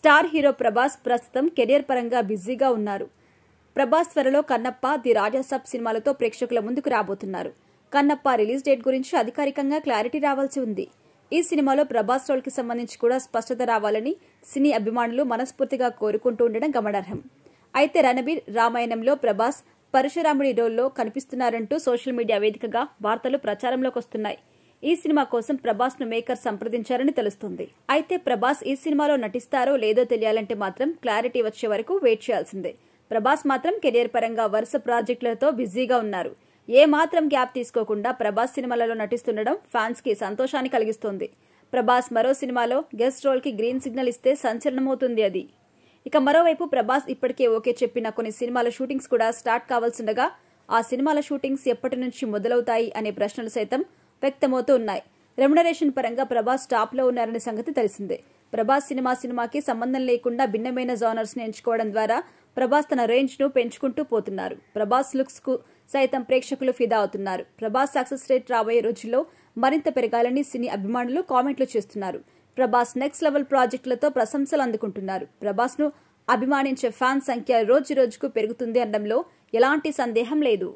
star hero Prabhas ప్రస్తుతం career పరంగా బిజీగా ఉన్నారు ప్రభాస్ త్వరలో కన్నప్ప ది రాజాసాబ్ సినిమాలతో ప్రేక్షకుల ముందుకు రాబోతున్నారు కన్నప్ప రిలీజ్ డేట్ గురించి అధికారికంగా క్లారిటీ రావాల్సి ఉంది ఈ సినిమాలో ప్రభాస్ రోల్కి సంబంధించి కూడా స్పష్టత రావాలని సినీ అభిమానులు మనస్ఫూర్తిగా కోరుకుంటూ ఉండడం గమనార్హం అయితే రణబీర్ రామాయణంలో ప్రభాస్ పరశురాముడి రోల్లో కనిపిస్తున్నారంటూ సోషల్ మీడియా వేదికగా వార్తలు ప్రచారంలోకి వస్తున్నాయి ఈ సినిమా కోసం ప్రభాస్ ను మేకర్ సంప్రదించారని తెలుస్తుంది అయితే ప్రభాస్ ఈ సినిమాలో నటిస్తారో లేదో తెలియాలంటే మాత్రం క్లారిటీ వచ్చే వరకు వెయిట్ చేయాల్సిందే ప్రభాస్ మాత్రం కెరియర్ పరంగా వరుస ప్రాజెక్టులతో బిజీగా ఉన్నారు ఏ మాత్రం గ్యాప్ తీసుకోకుండా ప్రభాస్ సినిమాలలో నటిస్తుండడం ఫ్యాన్స్ కి సంతోషాన్ని కలిగిస్తోంది ప్రభాస్ మరో సినిమాలో గెస్ట్ రోల్ కి గ్రీన్ సిగ్నల్ ఇస్తే సంచలనమవుతుంది అది ఇక మరోవైపు ప్రభాస్ ఇప్పటికే ఓకే చెప్పిన కొన్ని సినిమాల షూటింగ్స్ కూడా స్టార్ట్ కావాల్సిండగా ఆ సినిమాల షూటింగ్స్ ఎప్పటి నుంచి మొదలవుతాయి అనే ప్రశ్నలు సైతం వ్యక్తమవుతూ ఉన్నాయి రెమ్యునరేషన్ పరంగా ప్రభాస్ టాప్ లో ఉన్నారనే సంగతి తెలిసిందే ప్రభాస్ సినిమా సినిమాకి సంబంధం లేకుండా భిన్నమైన జోనర్స్ ని ఎంచుకోవడం ద్వారా ప్రభాస్ తన రేంజ్ ను పెంచుకుంటూ పోతున్నారు ప్రభాస్ లుక్స్ కు సైతం ప్రేక్షకులు ఫిదా అవుతున్నారు ప్రభాస్ సక్సెస్ రేట్ రాబోయే రోజుల్లో మరింత పెరగాలని సినీ అభిమానులు కామెంట్లు చేస్తున్నారు ప్రభాస్ నెక్స్ట్ లెవెల్ ప్రాజెక్టులతో ప్రశంసలు అందుకుంటున్నారు ప్రభాస్ ను అభిమానించే ఫ్యాన్ సంఖ్య రోజు రోజుకు పెరుగుతుంది అనడంలో ఎలాంటి సందేహం లేదు